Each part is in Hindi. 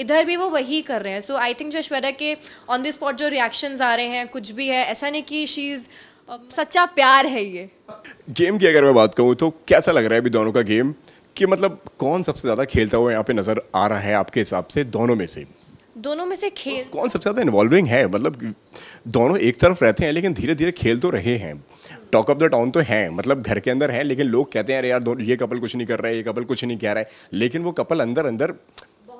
इधर भी वो वही कर रहे हैं सो आई थिंक जो जशवेदा के ऑन द स्पॉट जो रिएक्शन आ रहे हैं कुछ भी है ऐसा नहीं कि शी इज़ um, सच्चा प्यार है ये गेम की अगर मैं बात करूँ तो कैसा लग रहा है अभी दोनों का गेम कि मतलब कौन सबसे ज़्यादा खेलता हुआ यहाँ पे नज़र आ रहा है आपके हिसाब से दोनों में से दोनों में से खेल कौन सबसे ज़्यादा इन्वॉल्विंग है मतलब दोनों एक तरफ रहते हैं लेकिन धीरे धीरे खेल तो रहे हैं टॉक ऑफ द टाउन तो हैं मतलब घर के अंदर हैं लेकिन लोग कहते हैं अरे यार ये कपल कुछ नहीं कर रहा है ये कपल कुछ नहीं कह रहा है लेकिन वो कपल अंदर अंदर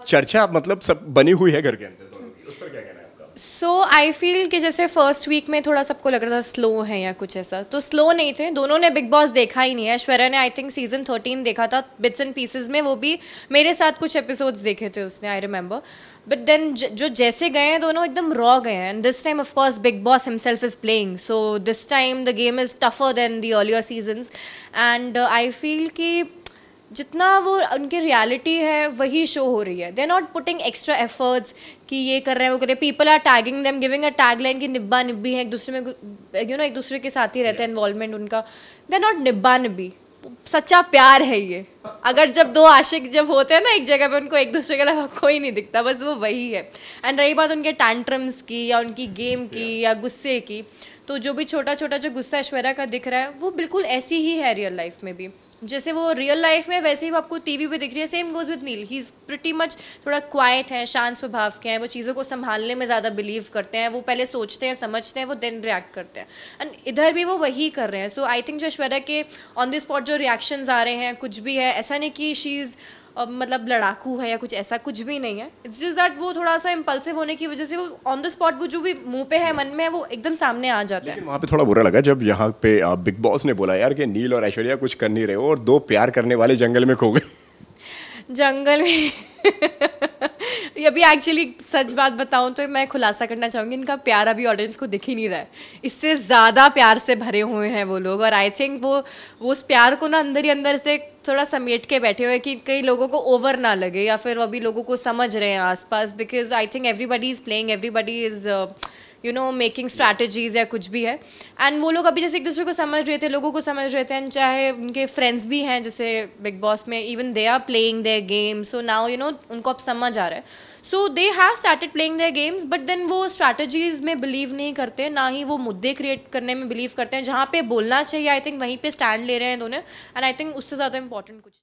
चर्चा मतलब सब बनी हुई है घर के अंदर सो आई फील कि जैसे फर्स्ट वीक में थोड़ा सबको लग रहा था स्लो है या कुछ ऐसा तो स्लो नहीं थे दोनों ने बिग बॉस देखा ही नहीं है ऐश्वर्या ने आई थिंक सीजन थर्टीन देखा था बिट्स एंड पीसेज में वो भी मेरे साथ कुछ एपिसोड्स देखे थे उसने आई रिमेंबर बट देन जो जैसे गए हैं दोनों एकदम रॉ गए हैं and this time of course Bigg Boss himself is playing so this time the game is tougher than all your seasons and I feel कि जितना वो उनकी रियलिटी है वही शो हो रही है they are not putting extra efforts कि ये कर रहे हैं वो कर रहे हैं people are tagging them giving a tag line कि निब्बा निब्बी है एक दूसरे में यू you नो know, एक दूसरे के साथ ही रहते हैं इन्वॉल्वमेंट उनका दे आर नॉट निब्बा निब्बी सच्चा प्यार है ये अगर जब दो आशिक जब होते हैं ना एक जगह पे उनको एक दूसरे के अलावा कोई नहीं दिखता बस वो वही है एंड रही बात उनके टैंट्रम्स की या उनकी गेम की या गुस्से की तो जो भी छोटा छोटा जो गुस्सा ऐश्वर्या का दिख रहा है वो बिल्कुल ऐसी ही है रियल लाइफ में भी जैसे वो रियल लाइफ में वैसे ही वो आपको टीवी पे दिख रही है same goes with Neel he is pretty much थोड़ा क्वाइट है शांत स्वभाव के हैं वो चीज़ों को संभालने में ज़्यादा बिलीव करते हैं वो पहले सोचते हैं समझते हैं वो देन रिएक्ट करते हैं एंड इधर भी वो वही कर रहे हैं सो आई थिंक जो ऐश्वर्या के ऑन द स्पॉट जो रिएक्शंस आ रहे हैं कुछ भी है ऐसा नहीं कि शी इज़ मतलब लड़ाकू है या कुछ ऐसा कुछ भी नहीं है इट्स जस्ट दैट वो थोड़ा सा इम्पल्सिव होने की वजह से वो ऑन द स्पॉट वो जो भी मुंह पे है मन में है वो एकदम सामने आ जाता है वहाँ पे थोड़ा बुरा लगा जब यहाँ पे बिग बॉस ने बोला यार कि नील और ऐश्वर्या कुछ कर नहीं रहे हो और दो प्यार करने वाले जंगल में खो गए जंगल में अभी एक्चुअली सच बात बताऊं तो मैं खुलासा करना चाहूँगी इनका प्यार अभी ऑडियंस को दिख ही नहीं रहा है इससे ज़्यादा प्यार से भरे हुए हैं वो लोग और आई थिंक वो वो उस प्यार को ना अंदर ही अंदर से थोड़ा समेट के बैठे हुए कि कई लोगों को ओवर ना लगे या फिर अभी लोगों को समझ रहे हैं आसपास because I think everybody is playing everybody is you know making strategies या कुछ भी है एंड वो लोग अभी जैसे एक दूसरे को समझ रहे थे लोगों को समझ रहे थे एंड चाहे उनके फ्रेंड्स भी हैं जैसे बिग बॉस में even they are playing their games so now you know उनको अब समझ आ रहा है so they have started playing their games but then वो स्ट्रैटेजीज में बिलीव नहीं करते ना ही वो मुद्दे क्रिएट करने में बिलीव करते हैं जहाँ पे बोलना चाहिए आई थिंक वहीं पे स्टैंड ले रहे हैं दोनों एंड आई थिंक उससे ज़्यादा इंपॉर्टेंट कुछ